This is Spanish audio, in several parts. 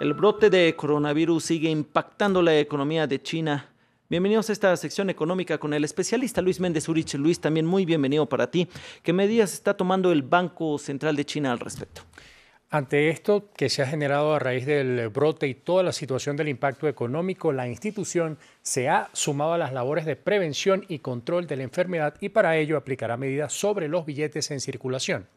El brote de coronavirus sigue impactando la economía de China. Bienvenidos a esta sección económica con el especialista Luis Méndez Urich. Luis, también muy bienvenido para ti. ¿Qué medidas está tomando el Banco Central de China al respecto? Ante esto que se ha generado a raíz del brote y toda la situación del impacto económico, la institución se ha sumado a las labores de prevención y control de la enfermedad y para ello aplicará medidas sobre los billetes en circulación.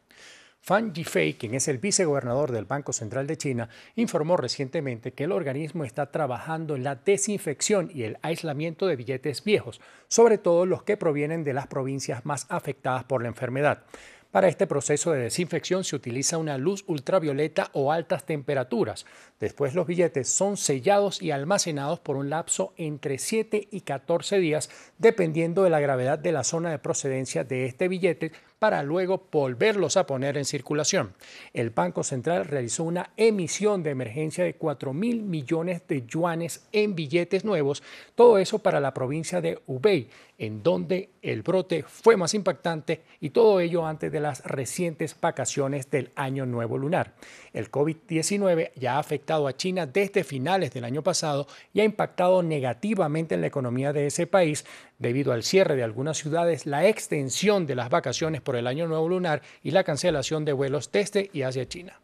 Fan Jifei, quien es el vicegobernador del Banco Central de China, informó recientemente que el organismo está trabajando en la desinfección y el aislamiento de billetes viejos, sobre todo los que provienen de las provincias más afectadas por la enfermedad. Para este proceso de desinfección se utiliza una luz ultravioleta o altas temperaturas. Después los billetes son sellados y almacenados por un lapso entre 7 y 14 días, dependiendo de la gravedad de la zona de procedencia de este billete para luego volverlos a poner en circulación. El Banco Central realizó una emisión de emergencia de 4 mil millones de yuanes en billetes nuevos, todo eso para la provincia de Hubei, en donde el brote fue más impactante y todo ello antes de las recientes vacaciones del Año Nuevo Lunar. El COVID-19 ya ha afectado a China desde finales del año pasado y ha impactado negativamente en la economía de ese país, debido al cierre de algunas ciudades, la extensión de las vacaciones por el Año Nuevo Lunar y la cancelación de vuelos teste y hacia China.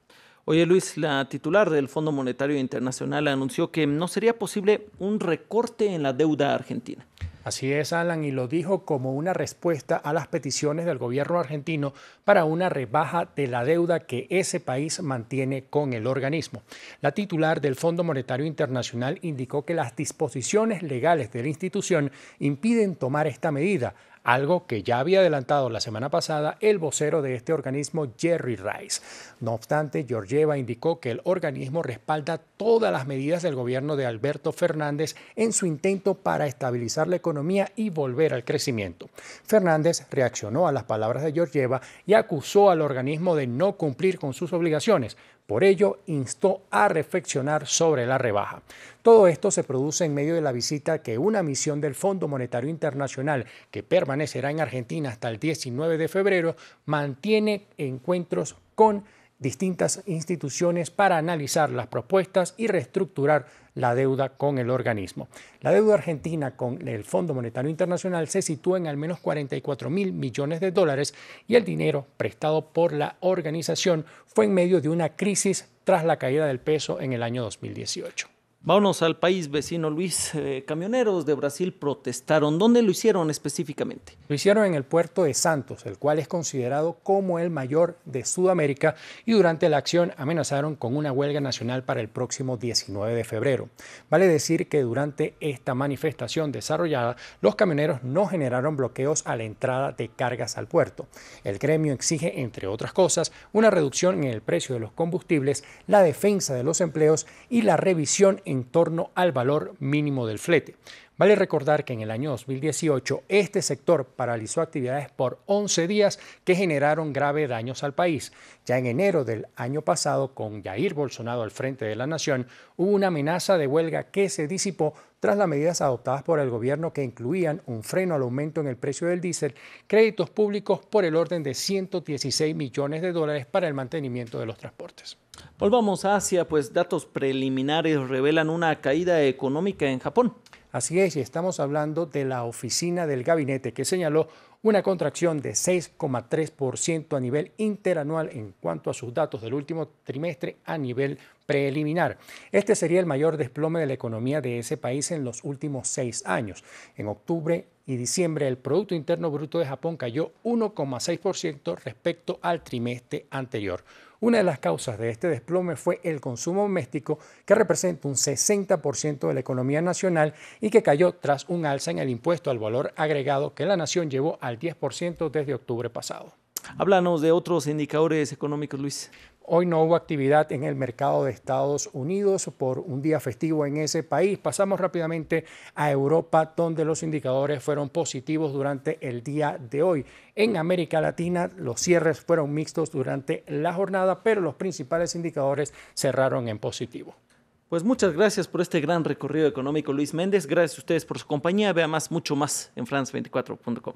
Oye Luis, la titular del Fondo Monetario Internacional anunció que no sería posible un recorte en la deuda argentina. Así es, Alan, y lo dijo como una respuesta a las peticiones del gobierno argentino para una rebaja de la deuda que ese país mantiene con el organismo. La titular del Fondo Monetario Internacional indicó que las disposiciones legales de la institución impiden tomar esta medida, algo que ya había adelantado la semana pasada el vocero de este organismo, Jerry Rice. No obstante, Georgieva indicó que el organismo respalda todas las medidas del gobierno de Alberto Fernández en su intento para estabilizar la economía y volver al crecimiento. Fernández reaccionó a las palabras de Georgieva y acusó al organismo de no cumplir con sus obligaciones. Por ello, instó a reflexionar sobre la rebaja. Todo esto se produce en medio de la visita que una misión del Fondo Monetario Internacional, que permanecerá en Argentina hasta el 19 de febrero, mantiene encuentros con distintas instituciones para analizar las propuestas y reestructurar la deuda con el organismo. La deuda argentina con el Fondo Monetario Internacional se sitúa en al menos 44 mil millones de dólares y el dinero prestado por la organización fue en medio de una crisis tras la caída del peso en el año 2018. Vámonos al país vecino, Luis. Eh, camioneros de Brasil protestaron. ¿Dónde lo hicieron específicamente? Lo hicieron en el puerto de Santos, el cual es considerado como el mayor de Sudamérica, y durante la acción amenazaron con una huelga nacional para el próximo 19 de febrero. Vale decir que durante esta manifestación desarrollada, los camioneros no generaron bloqueos a la entrada de cargas al puerto. El gremio exige, entre otras cosas, una reducción en el precio de los combustibles, la defensa de los empleos y la revisión en torno al valor mínimo del flete. Vale recordar que en el año 2018 este sector paralizó actividades por 11 días que generaron graves daños al país. Ya en enero del año pasado, con Jair Bolsonaro al frente de la nación, hubo una amenaza de huelga que se disipó tras las medidas adoptadas por el gobierno que incluían un freno al aumento en el precio del diésel, créditos públicos por el orden de 116 millones de dólares para el mantenimiento de los transportes. Volvamos a Asia, pues datos preliminares revelan una caída económica en Japón. Así es, y estamos hablando de la oficina del gabinete que señaló una contracción de 6,3% a nivel interanual en cuanto a sus datos del último trimestre a nivel preliminar. Este sería el mayor desplome de la economía de ese país en los últimos seis años. En octubre y diciembre el Producto Interno Bruto de Japón cayó 1,6% respecto al trimestre anterior. Una de las causas de este desplome fue el consumo doméstico, que representa un 60% de la economía nacional y que cayó tras un alza en el impuesto al valor agregado que la nación llevó al 10% desde octubre pasado. Háblanos de otros indicadores económicos, Luis. Hoy no hubo actividad en el mercado de Estados Unidos por un día festivo en ese país. Pasamos rápidamente a Europa, donde los indicadores fueron positivos durante el día de hoy. En América Latina, los cierres fueron mixtos durante la jornada, pero los principales indicadores cerraron en positivo. Pues muchas gracias por este gran recorrido económico, Luis Méndez. Gracias a ustedes por su compañía. Vea más, mucho más en france24.com.